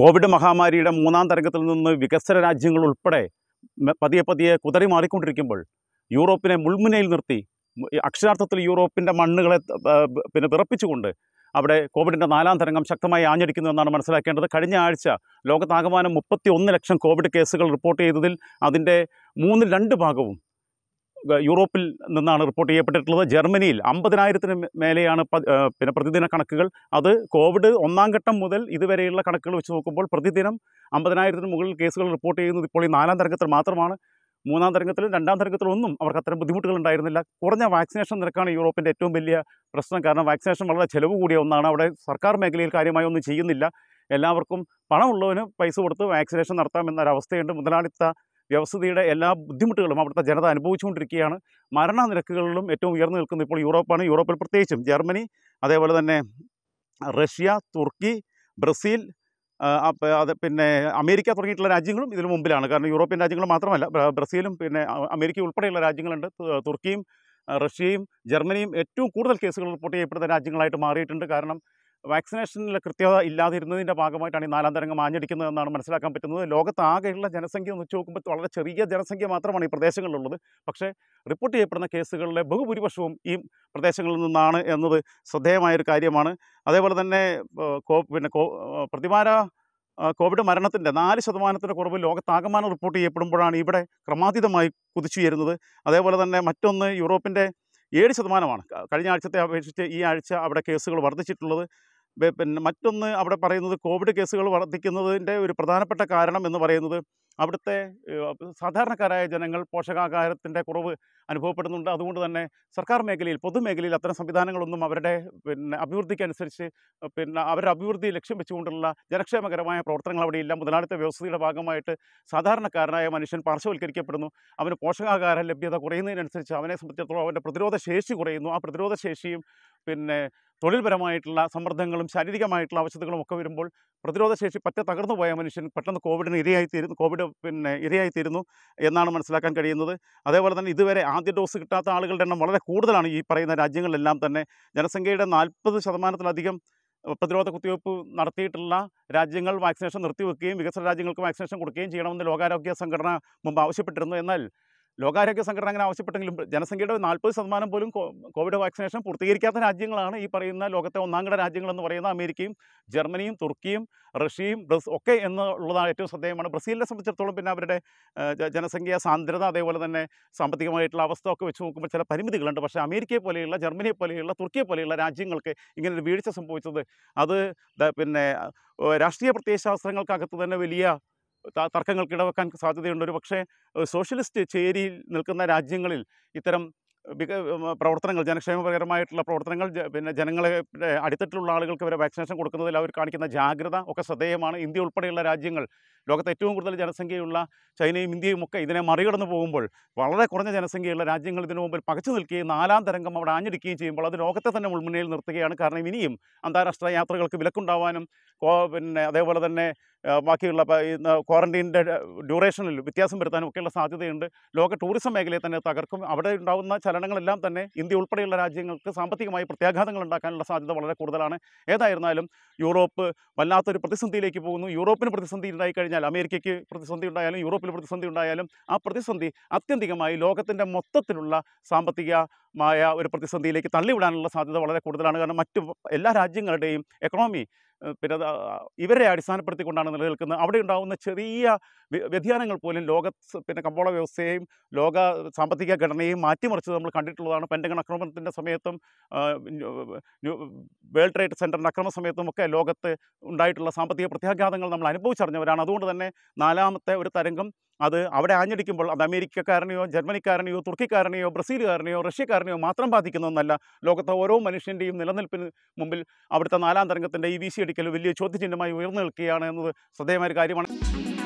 Covid മഹാമാരിയുടെ മൂന്നാം തരംഗത്തിൽ നിന്ന് വികസന രാജ്യങ്ങൾ ഉൾപ്പെടെ പതിയെ പതിയെ കുതറി മാറിക്കൊണ്ടിരിക്കുമ്പോൾ യൂറോപ്പിനെ മുൾമുനയിൽ നിർത്തി അക്ഷരാർത്ഥത്തിൽ യൂറോപ്പിൻ്റെ മണ്ണുകളെ പിന്നെ വിറപ്പിച്ചുകൊണ്ട് അവിടെ കോവിഡിൻ്റെ നാലാം തരംഗം ശക്തമായി ആഞ്ഞടിക്കുന്നു എന്നാണ് മനസ്സിലാക്കേണ്ടത് കഴിഞ്ഞ ആഴ്ച ലോകത്താകമാനം മുപ്പത്തി ഒന്ന് ലക്ഷം കോവിഡ് കേസുകൾ റിപ്പോർട്ട് ചെയ്തതിൽ അതിൻ്റെ മൂന്നിൽ രണ്ട് ഭാഗവും യൂറോപ്പിൽ നിന്നാണ് റിപ്പോർട്ട് ചെയ്യപ്പെട്ടിട്ടുള്ളത് ജർമ്മനിയിൽ അമ്പതിനായിരത്തിന് മേലെയാണ് പിന്നെ പ്രതിദിന കണക്കുകൾ അത് കോവിഡ് ഒന്നാം ഘട്ടം മുതൽ ഇതുവരെയുള്ള കണക്കുകൾ വെച്ച് നോക്കുമ്പോൾ പ്രതിദിനം അമ്പതിനായിരത്തിന് മുകളിൽ കേസുകൾ റിപ്പോർട്ട് ചെയ്യുന്നത് ഇപ്പോൾ ഈ നാലാം തരംഗത്തിൽ മാത്രമാണ് മൂന്നാം തരംഗത്തിലും രണ്ടാം തരംഗത്തിലും ഒന്നും അവർക്ക് അത്തരം ബുദ്ധിമുട്ടുകൾ ഉണ്ടായിരുന്നില്ല കുറഞ്ഞ വാക്സിനേഷൻ നിരക്കാണ് യൂറോപ്പിൻ്റെ ഏറ്റവും വലിയ പ്രശ്നം കാരണം വാക്സിനേഷൻ വളരെ ചിലവ് കൂടിയ ഒന്നാണ് അവിടെ സർക്കാർ മേഖലയിൽ കാര്യമായി ഒന്നും ചെയ്യുന്നില്ല എല്ലാവർക്കും പണമുള്ളവന് പൈസ കൊടുത്ത് വാക്സിനേഷൻ നടത്താമെന്നൊരവസ്ഥയുണ്ട് മുതലാളിത്ത വ്യവസ്ഥിതിയുടെ എല്ലാ ബുദ്ധിമുട്ടുകളും അവിടുത്തെ ജനത അനുഭവിച്ചുകൊണ്ടിരിക്കുകയാണ് മരണനിരക്കുകളിലും ഏറ്റവും ഉയർന്നു നിൽക്കുന്നത് ഇപ്പോൾ യൂറോപ്പാണ് യൂറോപ്പിൽ പ്രത്യേകിച്ചും ജർമ്മനി അതേപോലെ തന്നെ റഷ്യ തുർക്കി ബ്രസീൽ അത് പിന്നെ അമേരിക്ക തുടങ്ങിയിട്ടുള്ള രാജ്യങ്ങളും ഇതിന് മുമ്പിലാണ് കാരണം യൂറോപ്യൻ രാജ്യങ്ങൾ മാത്രമല്ല ബ്രസീലും പിന്നെ അമേരിക്ക ഉൾപ്പെടെയുള്ള രാജ്യങ്ങളുണ്ട് തുർക്കിയും റഷ്യയും ജർമ്മനിയും ഏറ്റവും കൂടുതൽ കേസുകൾ റിപ്പോർട്ട് ചെയ്യപ്പെടുന്ന രാജ്യങ്ങളായിട്ട് മാറിയിട്ടുണ്ട് കാരണം വാക്സിനേഷനിൽ കൃത്യത ഇല്ലാതിരുന്നതിൻ്റെ ഭാഗമായിട്ടാണ് ഈ നാലാം തരംഗം ആഞ്ഞടിക്കുന്നതെന്നാണ് മനസ്സിലാക്കാൻ പറ്റുന്നത് ലോകത്ത് ആകെയുള്ള ജനസംഖ്യ എന്ന് വെച്ച് നോക്കുമ്പോൾ വളരെ ചെറിയ ജനസംഖ്യ മാത്രമാണ് ഈ പ്രദേശങ്ങളിലുള്ളത് പക്ഷേ റിപ്പോർട്ട് ചെയ്യപ്പെടുന്ന കേസുകളിലെ ബഹുഭൂരിപക്ഷവും ഈ പ്രദേശങ്ങളിൽ നിന്നാണ് എന്നത് ശ്രദ്ധേയമായൊരു കാര്യമാണ് അതേപോലെ തന്നെ പിന്നെ പ്രതിവാര കോവിഡ് മരണത്തിൻ്റെ നാല് ശതമാനത്തിൻ്റെ കുറവ് ലോകത്താകമാനം റിപ്പോർട്ട് ചെയ്യപ്പെടുമ്പോഴാണ് ഇവിടെ ക്രമാതീതമായി കുതിച്ചുയരുന്നത് അതേപോലെ തന്നെ മറ്റൊന്ന് യൂറോപ്പിൻ്റെ ഏഴ് ശതമാനമാണ് കഴിഞ്ഞ ആഴ്ചത്തെ അപേക്ഷിച്ച് ഈ ആഴ്ച അവിടെ കേസുകൾ വർദ്ധിച്ചിട്ടുള്ളത് പിന്നെ മറ്റൊന്ന് അവിടെ പറയുന്നത് കോവിഡ് കേസുകൾ വർദ്ധിക്കുന്നതിൻ്റെ ഒരു പ്രധാനപ്പെട്ട കാരണം എന്ന് പറയുന്നത് അവിടുത്തെ സാധാരണക്കാരായ ജനങ്ങൾ പോഷകാഹാരത്തിൻ്റെ കുറവ് അനുഭവപ്പെടുന്നുണ്ട് അതുകൊണ്ട് തന്നെ സർക്കാർ മേഖലയിൽ പൊതുമേഖലയിൽ അത്തരം സംവിധാനങ്ങളൊന്നും അവരുടെ പിന്നെ അഭിവൃദ്ധിക്കനുസരിച്ച് പിന്നെ അവരുടെ അഭിവൃദ്ധി ലക്ഷ്യം വെച്ചുകൊണ്ടുള്ള ജനക്ഷേമകരമായ പ്രവർത്തനങ്ങൾ അവിടെയില്ല മുതലാളിത്ത വ്യവസ്ഥയുടെ ഭാഗമായിട്ട് സാധാരണക്കാരനായ മനുഷ്യൻ പാർശ്വവൽക്കരിക്കപ്പെടുന്നു അവന് പോഷകാഹാര ലഭ്യത കുറയുന്നതിനനുസരിച്ച് അവനെ സംബന്ധിച്ചിടത്തോളം അവൻ്റെ പ്രതിരോധ ശേഷി കുറയുന്നു ആ പ്രതിരോധ ശേഷിയും പിന്നെ തൊഴിൽപരമായിട്ടുള്ള സമ്മർദ്ദങ്ങളും ശാരീരികമായിട്ടുള്ള അവശതകളും ഒക്കെ വരുമ്പോൾ പ്രതിരോധശേഷി പറ്റ തകർന്നു പോയ മനുഷ്യൻ പെട്ടെന്ന് കോവിഡിന് ഇരയായിത്തീരുന്നു കോവിഡ് പിന്നെ ഇരയായിത്തീരുന്നു എന്നാണ് മനസ്സിലാക്കാൻ കഴിയുന്നത് അതേപോലെ തന്നെ ഇതുവരെ ആദ്യ ഡോസ് കിട്ടാത്ത ആളുകളുടെ എണ്ണം വളരെ കൂടുതലാണ് ഈ പറയുന്ന രാജ്യങ്ങളിലെല്ലാം തന്നെ ജനസംഖ്യയുടെ നാൽപ്പത് ശതമാനത്തിലധികം പ്രതിരോധ കുത്തിവയ്പ്പ് നടത്തിയിട്ടുള്ള രാജ്യങ്ങൾ വാക്സിനേഷൻ നിർത്തിവെക്കുകയും വികസന രാജ്യങ്ങൾക്ക് വാക്സിനേഷൻ കൊടുക്കുകയും ചെയ്യണമെന്ന് ലോകാരോഗ്യ സംഘടന മുമ്പ് ആവശ്യപ്പെട്ടിരുന്നു എന്നാൽ ലോകാരോഗ്യ സംഘടന അങ്ങനെ ആവശ്യപ്പെട്ടെങ്കിലും ജനസംഖ്യയുടെ നാൽപ്പത് ശതമാനം പോലും കോവിഡ് വാക്സിനേഷൻ പൂർത്തീകരിക്കാത്ത രാജ്യങ്ങളാണ് ഈ പറയുന്ന ലോകത്തെ ഒന്നാംകിട രാജ്യങ്ങളെന്ന് പറയുന്ന അമേരിക്കയും ജർമ്മനിയും തുർക്കിയും റഷ്യയും ബ്രസ് ഒക്കെ എന്നുള്ളതാണ് ഏറ്റവും ശ്രദ്ധേയമാണ് ബ്രസീലിനെ സംബന്ധിച്ചിടത്തോളം പിന്നെ അവരുടെ ജനസംഖ്യ സാന്ദ്രത അതേപോലെ തന്നെ സാമ്പത്തികമായിട്ടുള്ള അവസ്ഥ ഒക്കെ വെച്ച് നോക്കുമ്പോൾ ചില പരിമിതികളുണ്ട് പക്ഷേ അമേരിക്കയെ പോലെയുള്ള ജർമ്മനിയെ പോലെയുള്ള തുർക്കിയെ പോലെയുള്ള രാജ്യങ്ങൾക്ക് ഇങ്ങനെ ഒരു വീഴ്ച സംഭവിച്ചത് അത് പിന്നെ രാഷ്ട്രീയ പ്രത്യയശാസ്ത്രങ്ങൾക്കകത്ത് തന്നെ വലിയ തർക്കങ്ങൾക്ക് ഇടവെക്കാൻ സാധ്യതയുണ്ട് ഒരു പക്ഷേ സോഷ്യലിസ്റ്റ് ചേരിയിൽ നിൽക്കുന്ന രാജ്യങ്ങളിൽ ഇത്തരം പ്രവർത്തനങ്ങൾ ജനക്ഷേമപരമായിട്ടുള്ള പ്രവർത്തനങ്ങൾ പിന്നെ ജനങ്ങളെ അടിത്തട്ടിലുള്ള ആളുകൾക്ക് വരെ വാക്സിനേഷൻ കൊടുക്കുന്നതിൽ അവർ കാണിക്കുന്ന ജാഗ്രത ഒക്കെ ശ്രദ്ധേയമാണ് ഇന്ത്യ ഉൾപ്പെടെയുള്ള രാജ്യങ്ങൾ ലോകത്തെ ഏറ്റവും കൂടുതൽ ജനസംഖ്യയുള്ള ചൈനയും ഇന്ത്യയും ഒക്കെ ഇതിനെ മറികടന്നു പോകുമ്പോൾ വളരെ കുറഞ്ഞ ജനസംഖ്യയുള്ള രാജ്യങ്ങൾ ഇതിനു മുമ്പിൽ പകച്ചു നിൽക്കുകയും നാലാം തരംഗം അവിടെ ആഞ്ഞടിക്കുകയും ചെയ്യുമ്പോൾ അത് ലോകത്തെ തന്നെ മുൾമുനയിൽ നിർത്തുകയാണ് കാരണം ഇനിയും അന്താരാഷ്ട്ര യാത്രകൾക്ക് വിലക്കുണ്ടാവാനും പിന്നെ അതേപോലെ തന്നെ ബാക്കിയുള്ള ക്വാറൻറ്റീൻ്റെ ഡ്യൂറേഷനിൽ വ്യത്യാസം വരുത്താനും ഒക്കെയുള്ള സാധ്യതയുണ്ട് ലോക ടൂറിസം മേഖലയെ തന്നെ തകർക്കും അവിടെ ഉണ്ടാകുന്ന ചലനങ്ങളെല്ലാം തന്നെ ഇന്ത്യ ഉൾപ്പെടെയുള്ള രാജ്യങ്ങൾക്ക് സാമ്പത്തികമായി പ്രത്യാഘാതങ്ങൾ ഉണ്ടാക്കാനുള്ള സാധ്യത വളരെ കൂടുതലാണ് ഏതായിരുന്നാലും യൂറോപ്പ് വല്ലാത്തൊരു പ്രതിസന്ധിയിലേക്ക് പോകുന്നു യൂറോപ്പിന് പ്രതിസന്ധി ഉണ്ടായിക്കഴിഞ്ഞാൽ കഴിഞ്ഞാൽ അമേരിക്കയ്ക്ക് പ്രതിസന്ധി ഉണ്ടായാലും യൂറോപ്പിൽ പ്രതിസന്ധി ഉണ്ടായാലും ആ പ്രതിസന്ധി അത്യന്തികമായി ലോകത്തിൻ്റെ മൊത്തത്തിലുള്ള സാമ്പത്തികമായ ഒരു പ്രതിസന്ധിയിലേക്ക് തള്ളിവിടാനുള്ള സാധ്യത വളരെ കൂടുതലാണ് കാരണം മറ്റു എല്ലാ രാജ്യങ്ങളുടെയും എക്കണോമി പിന്നെ ഇവരെ അടിസ്ഥാനപ്പെടുത്തിക്കൊണ്ടാണ് നിലനിൽക്കുന്നത് അവിടെ ഉണ്ടാകുന്ന ചെറിയ വ്യതിയാനങ്ങൾ പോലും ലോക പിന്നെ കമ്പോള വ്യവസ്ഥയെയും ലോക സാമ്പത്തിക ഘടനയെയും മാറ്റിമറിച്ചത് നമ്മൾ കണ്ടിട്ടുള്ളതാണ് പെൻഡഗൺ ആക്രമണത്തിൻ്റെ സമയത്തും വേൾഡ് ട്രേഡ് സെൻറ്ററിൻ്റെ അക്രമ സമയത്തും ഒക്കെ ലോകത്ത് ഉണ്ടായിട്ടുള്ള സാമ്പത്തിക പ്രത്യാഘാതങ്ങൾ നമ്മൾ അനുഭവിച്ചറിഞ്ഞവരാണ് അതുകൊണ്ട് തന്നെ നാലാമത്തെ ഒരു തരംഗം അത് അവിടെ ആഞ്ഞടിക്കുമ്പോൾ അത് അമേരിക്കക്കാരനെയോ ജർമ്മനിക്കാരനെയോ തുർക്കിക്കാരനെയോ ബ്രസീലുകാരനെയോ റഷ്യക്കാരനെയോ മാത്രം ബാധിക്കുന്നതെന്നല്ല ലോകത്തെ ഓരോ മനുഷ്യൻ്റെയും നിലനിൽപ്പിന് മുമ്പിൽ അവിടുത്തെ നാലാം തരംഗത്തിൻ്റെ ഈ വീശിയടിക്കൽ വലിയ ചോദ്യചിഹ്നമായി ഉയർന്നു നിൽക്കുകയാണ് എന്നത് ശ്രദ്ധേയമായ കാര്യമാണ്